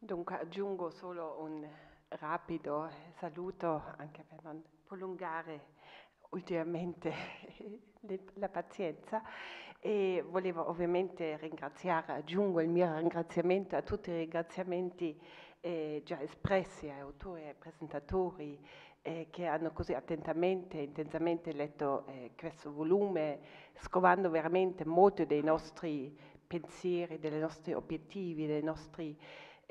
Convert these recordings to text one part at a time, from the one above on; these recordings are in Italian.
Dunque aggiungo solo un rapido eh, saluto, anche per non prolungare ultimamente la pazienza e volevo ovviamente ringraziare, aggiungo il mio ringraziamento a tutti i ringraziamenti eh, già espressi ai eh, autori e ai presentatori eh, che hanno così attentamente e intensamente letto eh, questo volume, scovando veramente molti dei nostri pensieri, dei nostri obiettivi, dei nostri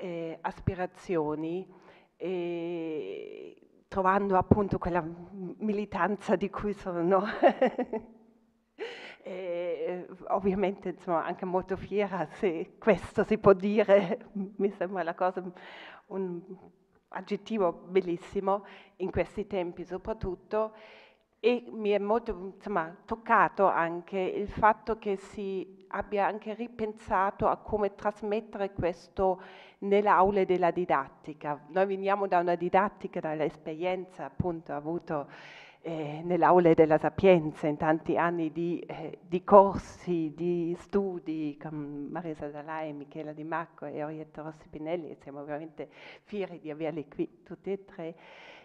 eh, aspirazioni e trovando appunto quella militanza di cui sono e, ovviamente insomma anche molto fiera se questo si può dire mi sembra la cosa un aggettivo bellissimo in questi tempi soprattutto e mi è molto insomma, toccato anche il fatto che si abbia anche ripensato a come trasmettere questo nelle della didattica. Noi veniamo da una didattica, dall'esperienza appunto avuta eh, nelle della Sapienza in tanti anni di, eh, di corsi, di studi con Marisa Dalai, Michela Di Marco e Orietta Rossi Pinelli e siamo veramente fieri di averli qui tutti e tre,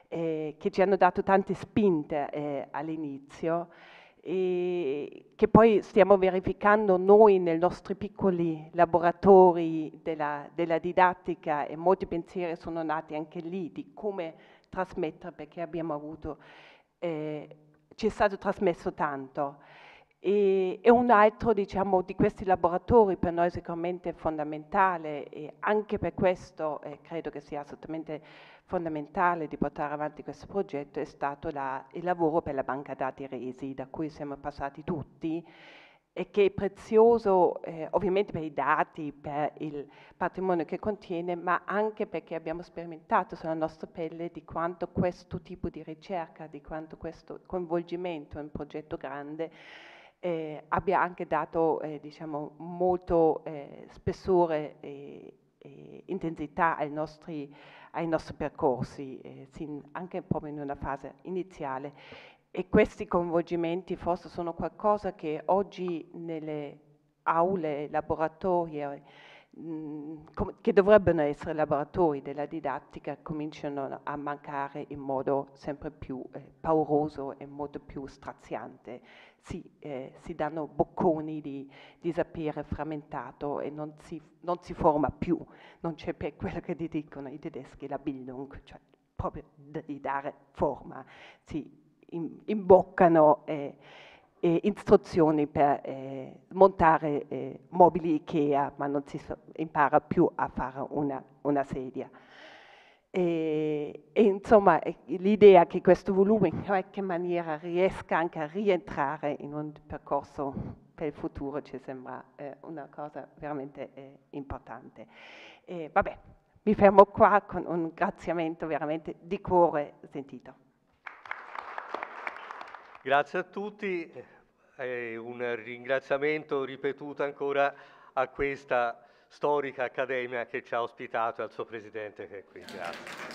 eh, che ci hanno dato tante spinte eh, all'inizio e che poi stiamo verificando noi nei nostri piccoli laboratori della, della, didattica e molti pensieri sono nati anche lì di come trasmettere perché abbiamo avuto, eh, ci è stato trasmesso tanto. E, e un altro diciamo, di questi laboratori per noi sicuramente fondamentale e anche per questo eh, credo che sia assolutamente fondamentale di portare avanti questo progetto è stato la, il lavoro per la banca dati Resi da cui siamo passati tutti e che è prezioso eh, ovviamente per i dati, per il patrimonio che contiene, ma anche perché abbiamo sperimentato sulla nostra pelle di quanto questo tipo di ricerca, di quanto questo coinvolgimento in un progetto grande eh, abbia anche dato eh, diciamo, molto eh, spessore e, e intensità ai nostri, ai nostri percorsi, eh, sin, anche proprio in una fase iniziale. E questi coinvolgimenti forse sono qualcosa che oggi nelle aule, laboratori, Mm, che dovrebbero essere laboratori della didattica cominciano a mancare in modo sempre più eh, pauroso e molto più straziante. Si, eh, si danno bocconi di, di, sapere frammentato e non si, non si forma più, non c'è più quello che dicono i tedeschi, la Bildung, cioè proprio di dare forma, si imboccano. Eh, istruzioni per eh, montare eh, mobili Ikea, ma non si impara più a fare una, una sedia. E, e, insomma eh, l'idea che questo volume in qualche maniera riesca anche a rientrare in un percorso per il futuro ci sembra eh, una cosa veramente eh, importante. E, vabbè, mi fermo qua con un ringraziamento veramente di cuore sentito. Grazie a tutti, eh, un ringraziamento ripetuto ancora a questa storica accademia che ci ha ospitato e al suo presidente che è qui. Grazie.